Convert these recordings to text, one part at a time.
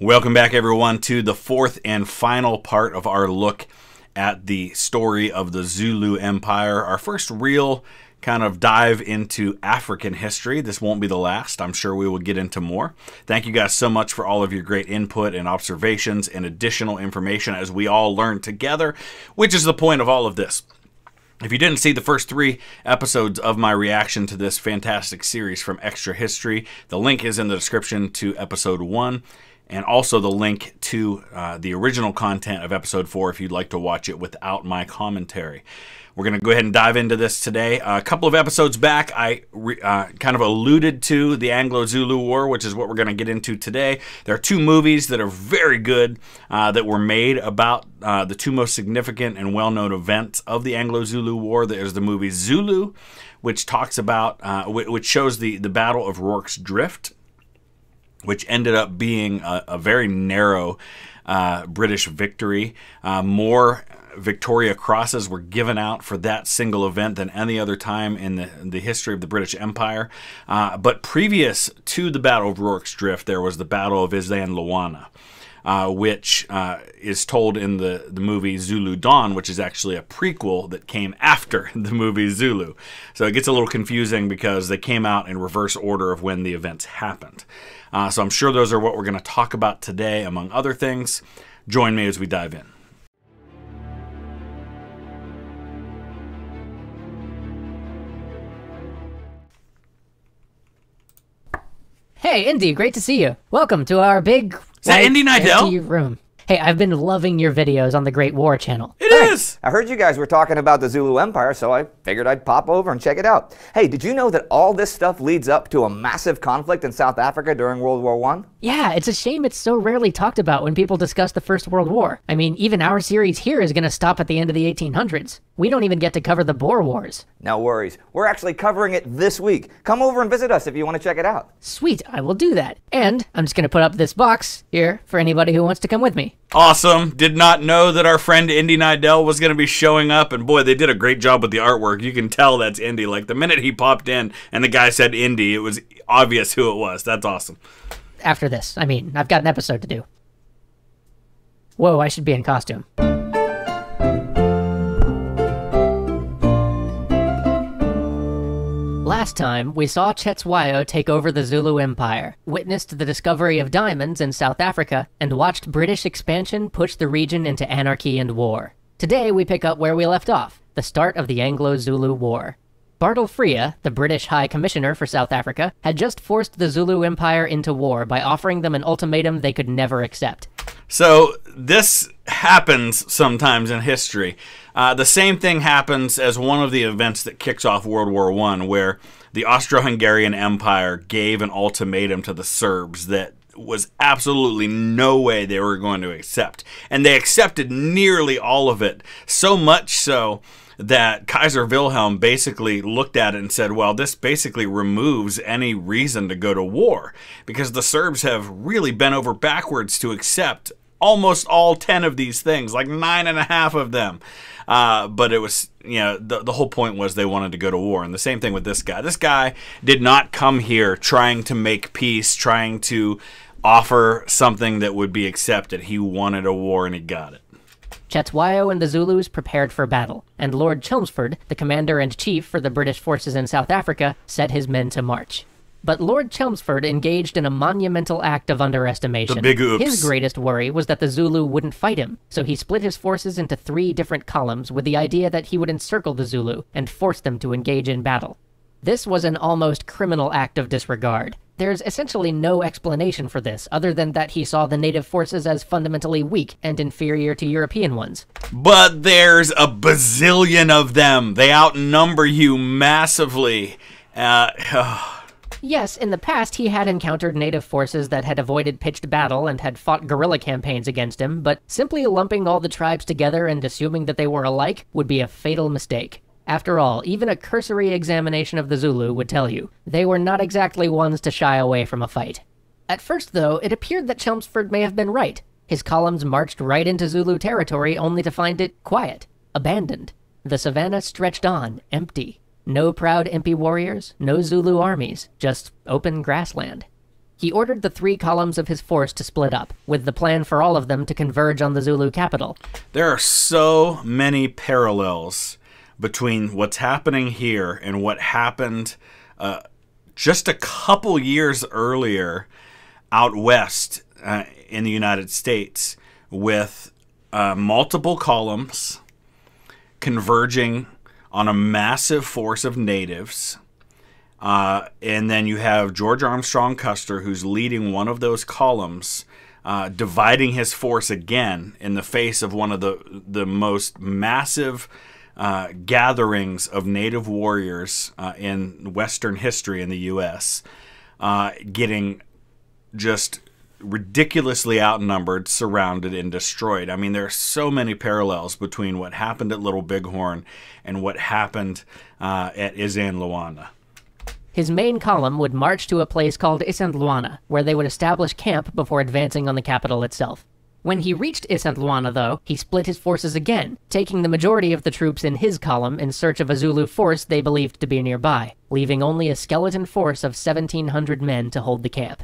Welcome back, everyone, to the fourth and final part of our look at the story of the Zulu Empire. Our first real kind of dive into African history. This won't be the last. I'm sure we will get into more. Thank you guys so much for all of your great input and observations and additional information as we all learn together, which is the point of all of this. If you didn't see the first three episodes of my reaction to this fantastic series from Extra History, the link is in the description to episode one and also the link to uh, the original content of episode four if you'd like to watch it without my commentary. We're going to go ahead and dive into this today. Uh, a couple of episodes back, I re, uh, kind of alluded to the Anglo Zulu War, which is what we're going to get into today. There are two movies that are very good uh, that were made about uh, the two most significant and well known events of the Anglo Zulu War. There's the movie Zulu, which talks about, uh, which shows the, the Battle of Rorke's Drift which ended up being a, a very narrow uh, British victory. Uh, more Victoria Crosses were given out for that single event than any other time in the, in the history of the British Empire. Uh, but previous to the Battle of Rorke's Drift, there was the Battle of Islan uh, which uh, is told in the, the movie Zulu Dawn, which is actually a prequel that came after the movie Zulu. So it gets a little confusing because they came out in reverse order of when the events happened. Uh, so I'm sure those are what we're going to talk about today, among other things. Join me as we dive in. Hey, Indy, great to see you. Welcome to our big is that Indy Nidell? Empty room. Hey, I've been loving your videos on the Great War channel. It is. I heard you guys were talking about the Zulu Empire, so I figured I'd pop over and check it out. Hey, did you know that all this stuff leads up to a massive conflict in South Africa during World War One? Yeah, it's a shame it's so rarely talked about when people discuss the First World War. I mean, even our series here is going to stop at the end of the 1800s. We don't even get to cover the Boer Wars. No worries. We're actually covering it this week. Come over and visit us if you want to check it out. Sweet, I will do that. And I'm just going to put up this box here for anybody who wants to come with me. Awesome. Did not know that our friend Indy Nidell was going to be showing up, and boy, they did a great job with the artwork. You can tell that's Indy. Like, the minute he popped in and the guy said Indy, it was obvious who it was. That's awesome. After this, I mean, I've got an episode to do. Whoa, I should be in costume. Last time, we saw Chetsuwayo take over the Zulu Empire, witnessed the discovery of diamonds in South Africa, and watched British expansion push the region into anarchy and war. Today, we pick up where we left off, the start of the Anglo-Zulu War. Bartle Fria, the British High Commissioner for South Africa, had just forced the Zulu Empire into war by offering them an ultimatum they could never accept. So this happens sometimes in history. Uh, the same thing happens as one of the events that kicks off World War I, where the Austro Hungarian Empire gave an ultimatum to the Serbs that was absolutely no way they were going to accept. And they accepted nearly all of it, so much so that Kaiser Wilhelm basically looked at it and said, well, this basically removes any reason to go to war because the Serbs have really bent over backwards to accept almost all 10 of these things, like nine and a half of them. Uh, but it was, you know, the, the whole point was they wanted to go to war. And the same thing with this guy. This guy did not come here trying to make peace, trying to offer something that would be accepted. He wanted a war and he got it. Chetwayo and the Zulus prepared for battle, and Lord Chelmsford, the commander and chief for the British forces in South Africa, set his men to march. But Lord Chelmsford engaged in a monumental act of underestimation. The big oops. His greatest worry was that the Zulu wouldn't fight him, so he split his forces into three different columns with the idea that he would encircle the Zulu and force them to engage in battle. This was an almost criminal act of disregard. There's essentially no explanation for this, other than that he saw the native forces as fundamentally weak and inferior to European ones. But there's a bazillion of them! They outnumber you massively. Uh, oh. Yes, in the past he had encountered native forces that had avoided pitched battle and had fought guerrilla campaigns against him, but simply lumping all the tribes together and assuming that they were alike would be a fatal mistake. After all, even a cursory examination of the Zulu would tell you, they were not exactly ones to shy away from a fight. At first, though, it appeared that Chelmsford may have been right. His columns marched right into Zulu territory only to find it quiet, abandoned. The savannah stretched on, empty. No proud Impi warriors, no Zulu armies, just open grassland. He ordered the three columns of his force to split up, with the plan for all of them to converge on the Zulu capital. There are so many parallels between what's happening here and what happened uh, just a couple years earlier out west uh, in the United States with uh, multiple columns converging on a massive force of natives. Uh, and then you have George Armstrong Custer, who's leading one of those columns, uh, dividing his force again in the face of one of the, the most massive uh, gatherings of Native warriors uh, in Western history in the U.S., uh, getting just ridiculously outnumbered, surrounded, and destroyed. I mean, there are so many parallels between what happened at Little Bighorn and what happened uh, at Isan Luana. His main column would march to a place called Isandlwana, where they would establish camp before advancing on the capital itself. When he reached Isandlwana, though, he split his forces again, taking the majority of the troops in his column in search of a Zulu force they believed to be nearby, leaving only a skeleton force of 1,700 men to hold the camp.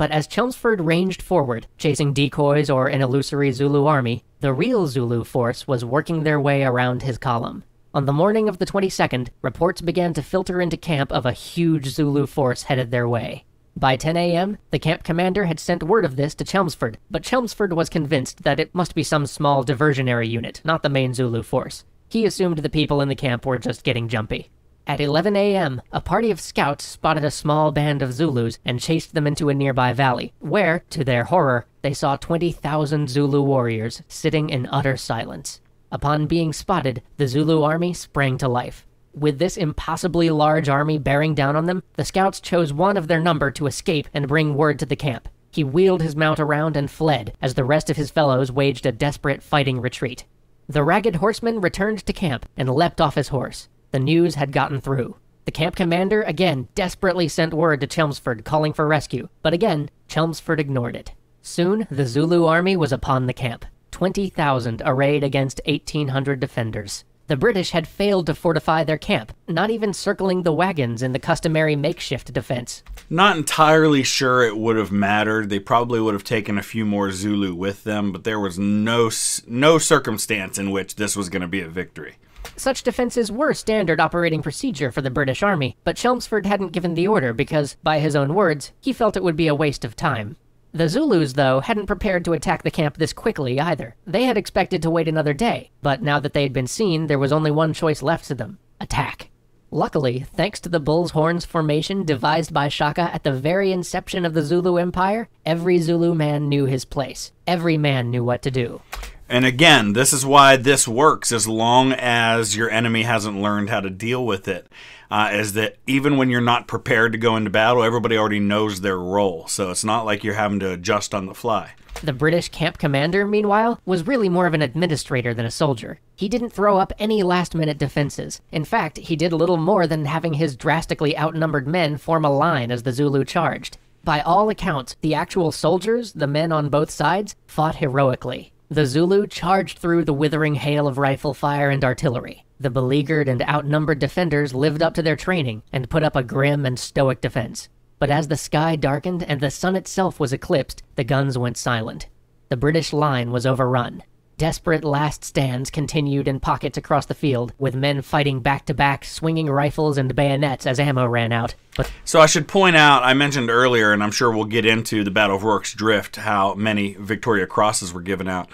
But as Chelmsford ranged forward, chasing decoys or an illusory Zulu army, the real Zulu force was working their way around his column. On the morning of the 22nd, reports began to filter into camp of a huge Zulu force headed their way. By 10 a.m., the camp commander had sent word of this to Chelmsford, but Chelmsford was convinced that it must be some small diversionary unit, not the main Zulu force. He assumed the people in the camp were just getting jumpy. At 11 a.m., a party of scouts spotted a small band of Zulus and chased them into a nearby valley, where, to their horror, they saw 20,000 Zulu warriors sitting in utter silence. Upon being spotted, the Zulu army sprang to life. With this impossibly large army bearing down on them, the scouts chose one of their number to escape and bring word to the camp. He wheeled his mount around and fled, as the rest of his fellows waged a desperate fighting retreat. The ragged horseman returned to camp and leapt off his horse. The news had gotten through. The camp commander again desperately sent word to Chelmsford calling for rescue, but again, Chelmsford ignored it. Soon, the Zulu army was upon the camp, 20,000 arrayed against 1,800 defenders. The British had failed to fortify their camp, not even circling the wagons in the customary makeshift defense. Not entirely sure it would have mattered. They probably would have taken a few more Zulu with them, but there was no no circumstance in which this was going to be a victory. Such defenses were standard operating procedure for the British Army, but Chelmsford hadn't given the order because, by his own words, he felt it would be a waste of time. The Zulus, though, hadn't prepared to attack the camp this quickly either. They had expected to wait another day, but now that they had been seen, there was only one choice left to them attack. Luckily, thanks to the bull's horns formation devised by Shaka at the very inception of the Zulu Empire, every Zulu man knew his place. Every man knew what to do. And again, this is why this works as long as your enemy hasn't learned how to deal with it. Uh, is that even when you're not prepared to go into battle, everybody already knows their role. So it's not like you're having to adjust on the fly. The British camp commander, meanwhile, was really more of an administrator than a soldier. He didn't throw up any last minute defenses. In fact, he did little more than having his drastically outnumbered men form a line as the Zulu charged. By all accounts, the actual soldiers, the men on both sides, fought heroically. The Zulu charged through the withering hail of rifle fire and artillery. The beleaguered and outnumbered defenders lived up to their training and put up a grim and stoic defense. But as the sky darkened and the sun itself was eclipsed, the guns went silent. The British line was overrun. Desperate last stands continued in pockets across the field, with men fighting back to back, swinging rifles and bayonets as ammo ran out. But so I should point out, I mentioned earlier, and I'm sure we'll get into the Battle of Rourke's Drift, how many Victoria Crosses were given out.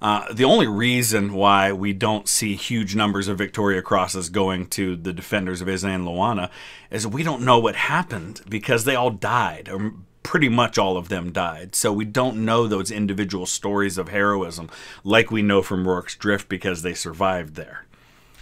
Uh, the only reason why we don't see huge numbers of Victoria Crosses going to the defenders of Isla and Luana is we don't know what happened because they all died or um, pretty much all of them died. So we don't know those individual stories of heroism like we know from Rourke's Drift because they survived there.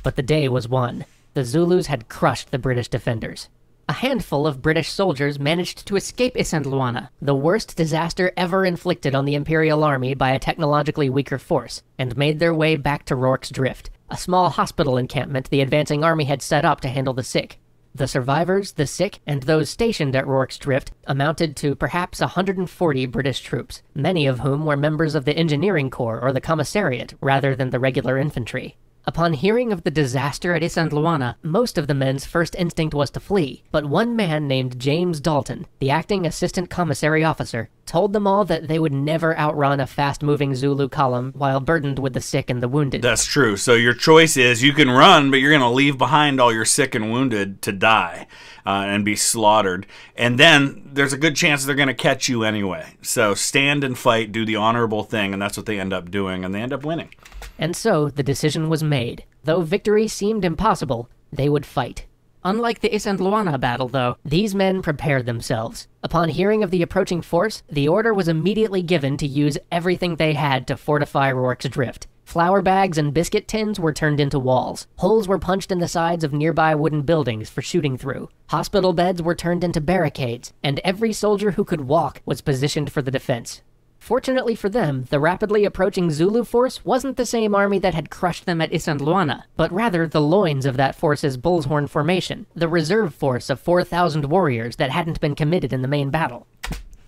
But the day was won. The Zulus had crushed the British defenders. A handful of British soldiers managed to escape Isandlwana, the worst disaster ever inflicted on the Imperial Army by a technologically weaker force, and made their way back to Rourke's Drift, a small hospital encampment the advancing army had set up to handle the sick. The survivors, the sick, and those stationed at Rorke's Drift amounted to perhaps 140 British troops, many of whom were members of the Engineering Corps or the Commissariat rather than the regular infantry. Upon hearing of the disaster at Isand Luana, most of the men's first instinct was to flee, but one man named James Dalton, the acting assistant commissary officer, told them all that they would never outrun a fast-moving Zulu column while burdened with the sick and the wounded. That's true. So your choice is you can run, but you're going to leave behind all your sick and wounded to die uh, and be slaughtered. And then there's a good chance they're going to catch you anyway. So stand and fight, do the honorable thing, and that's what they end up doing, and they end up winning. And so, the decision was made. Though victory seemed impossible, they would fight. Unlike the Isandlwana battle, though, these men prepared themselves. Upon hearing of the approaching force, the order was immediately given to use everything they had to fortify Rourke's Drift. Flour bags and biscuit tins were turned into walls. Holes were punched in the sides of nearby wooden buildings for shooting through. Hospital beds were turned into barricades, and every soldier who could walk was positioned for the defense. Fortunately for them, the rapidly approaching Zulu force wasn't the same army that had crushed them at Isandlwana, but rather the loins of that force's bullhorn formation, the reserve force of 4,000 warriors that hadn't been committed in the main battle.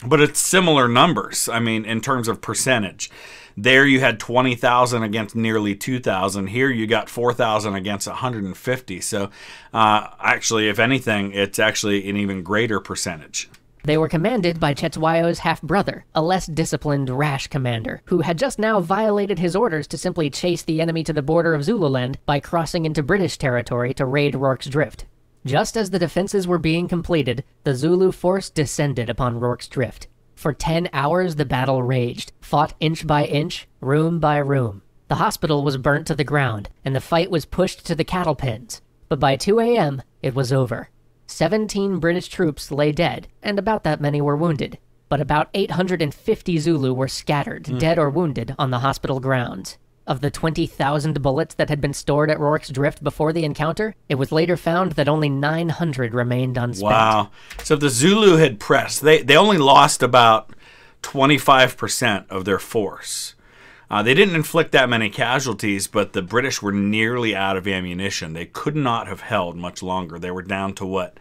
But it's similar numbers, I mean, in terms of percentage. There you had 20,000 against nearly 2,000. Here you got 4,000 against 150. So uh, actually, if anything, it's actually an even greater percentage. They were commanded by Chetsuayo's half-brother, a less disciplined, rash commander, who had just now violated his orders to simply chase the enemy to the border of Zululand by crossing into British territory to raid Rourke's Drift. Just as the defenses were being completed, the Zulu force descended upon Rourke's Drift. For 10 hours, the battle raged, fought inch by inch, room by room. The hospital was burnt to the ground, and the fight was pushed to the cattle pens. But by 2 a.m., it was over. 17 British troops lay dead, and about that many were wounded. But about 850 Zulu were scattered, mm. dead or wounded, on the hospital grounds. Of the 20,000 bullets that had been stored at Rorke's Drift before the encounter, it was later found that only 900 remained unspent. Wow. So if the Zulu had pressed, they, they only lost about 25% of their force. Uh, they didn't inflict that many casualties, but the British were nearly out of ammunition. They could not have held much longer. They were down to what?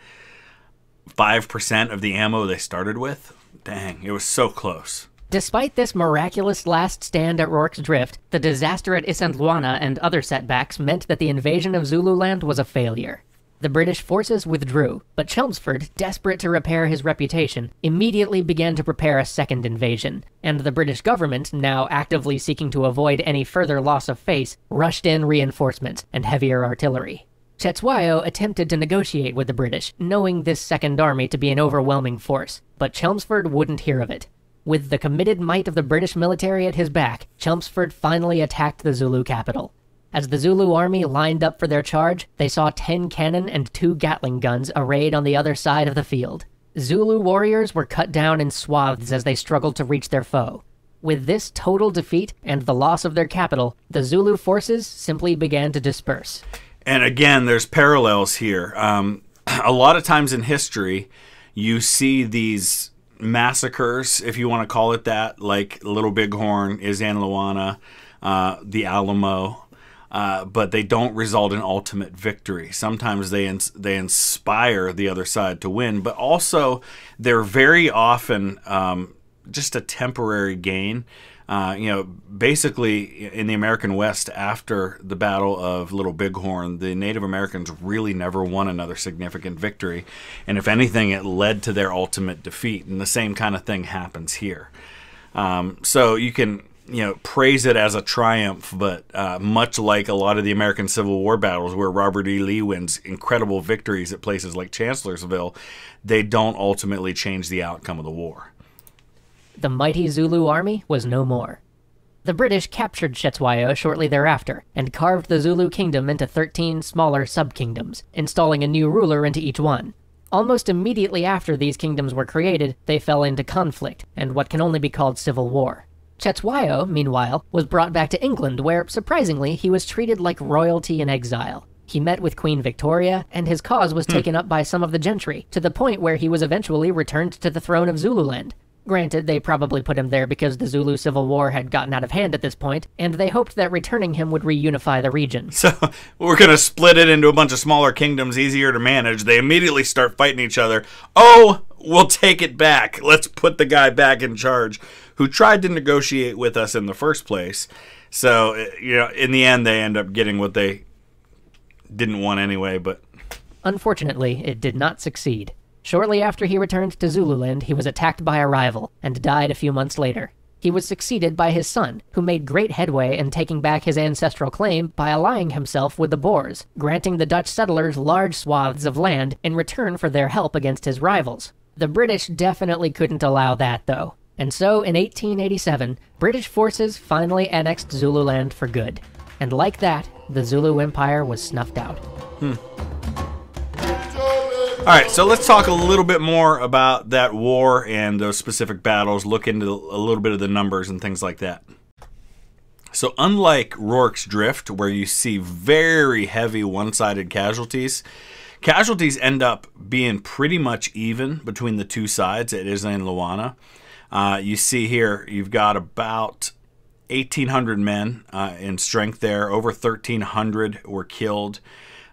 5% of the ammo they started with? Dang, it was so close. Despite this miraculous last stand at Rorke's Drift, the disaster at Isandlwana and other setbacks meant that the invasion of Zululand was a failure. The British forces withdrew, but Chelmsford, desperate to repair his reputation, immediately began to prepare a second invasion, and the British government, now actively seeking to avoid any further loss of face, rushed in reinforcements and heavier artillery. Chetsuayo attempted to negotiate with the British, knowing this second army to be an overwhelming force, but Chelmsford wouldn't hear of it. With the committed might of the British military at his back, Chelmsford finally attacked the Zulu capital. As the Zulu army lined up for their charge, they saw 10 cannon and two Gatling guns arrayed on the other side of the field. Zulu warriors were cut down in swaths as they struggled to reach their foe. With this total defeat and the loss of their capital, the Zulu forces simply began to disperse. And again, there's parallels here. Um, a lot of times in history, you see these massacres, if you want to call it that, like Little Bighorn, Isandlwana, uh, the Alamo, uh, but they don't result in ultimate victory. Sometimes they ins- they inspire the other side to win, but also they're very often um, just a temporary gain. Uh, you know, basically in the American West after the Battle of Little Bighorn, the Native Americans really never won another significant victory. And if anything, it led to their ultimate defeat. And the same kind of thing happens here. Um, so you can you know praise it as a triumph, but uh, much like a lot of the American Civil War battles, where Robert E. Lee wins incredible victories at places like Chancellorsville, they don't ultimately change the outcome of the war. The mighty Zulu army was no more. The British captured Shetwayo shortly thereafter and carved the Zulu kingdom into 13 smaller subkingdoms, installing a new ruler into each one. Almost immediately after these kingdoms were created, they fell into conflict and what can only be called civil war. Chetwayo, meanwhile, was brought back to England where, surprisingly, he was treated like royalty in exile. He met with Queen Victoria, and his cause was hmm. taken up by some of the gentry, to the point where he was eventually returned to the throne of Zululand. Granted, they probably put him there because the Zulu Civil War had gotten out of hand at this point, and they hoped that returning him would reunify the region. So, we're going to split it into a bunch of smaller kingdoms easier to manage. They immediately start fighting each other. Oh, we'll take it back. Let's put the guy back in charge who tried to negotiate with us in the first place. So, eh, you know, in the end, they end up getting what they didn't want anyway, but. Unfortunately, it did not succeed. Shortly after he returned to Zululand, he was attacked by a rival and died a few months later. He was succeeded by his son, who made great headway in taking back his ancestral claim by allying himself with the Boers, granting the Dutch settlers large swaths of land in return for their help against his rivals. The British definitely couldn't allow that, though. And so, in 1887, British forces finally annexed Zululand for good. And like that, the Zulu Empire was snuffed out. Hmm. All right, so let's talk a little bit more about that war and those specific battles, look into a little bit of the numbers and things like that. So, unlike Rourke's Drift, where you see very heavy one sided casualties, casualties end up being pretty much even between the two sides at Isla and Luana. Uh, you see here, you've got about 1,800 men uh, in strength there. Over 1,300 were killed.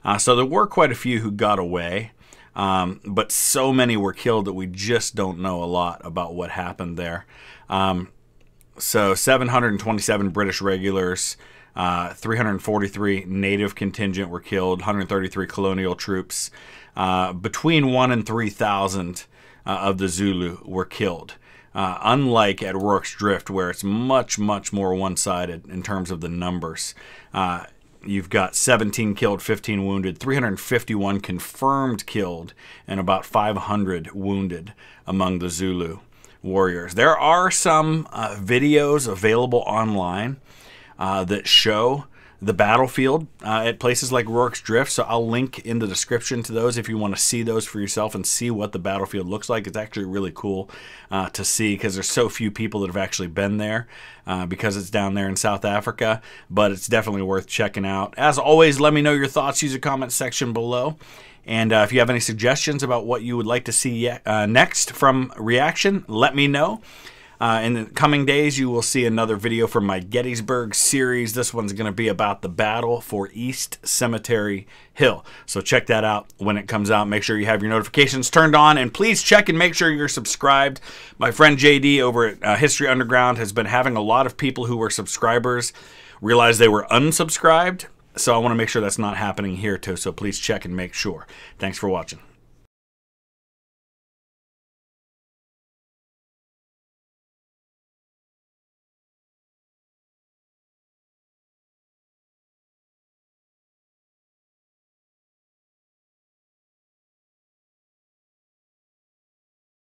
Uh, so there were quite a few who got away, um, but so many were killed that we just don't know a lot about what happened there. Um, so 727 British regulars, uh, 343 native contingent were killed, 133 colonial troops. Uh, between 1 and 3,000 uh, of the Zulu were killed. Uh, unlike at Rourke's Drift, where it's much, much more one sided in terms of the numbers. Uh, you've got 17 killed, 15 wounded, 351 confirmed killed, and about 500 wounded among the Zulu warriors. There are some uh, videos available online uh, that show the battlefield uh, at places like Rourke's Drift. So I'll link in the description to those if you want to see those for yourself and see what the battlefield looks like. It's actually really cool uh, to see because there's so few people that have actually been there uh, because it's down there in South Africa. But it's definitely worth checking out. As always, let me know your thoughts. Use the comment section below. And uh, if you have any suggestions about what you would like to see uh, next from Reaction, let me know. Uh, in the coming days, you will see another video from my Gettysburg series. This one's going to be about the battle for East Cemetery Hill. So check that out when it comes out. Make sure you have your notifications turned on, and please check and make sure you're subscribed. My friend JD over at uh, History Underground has been having a lot of people who were subscribers realize they were unsubscribed. So I want to make sure that's not happening here too. So please check and make sure. Thanks for watching.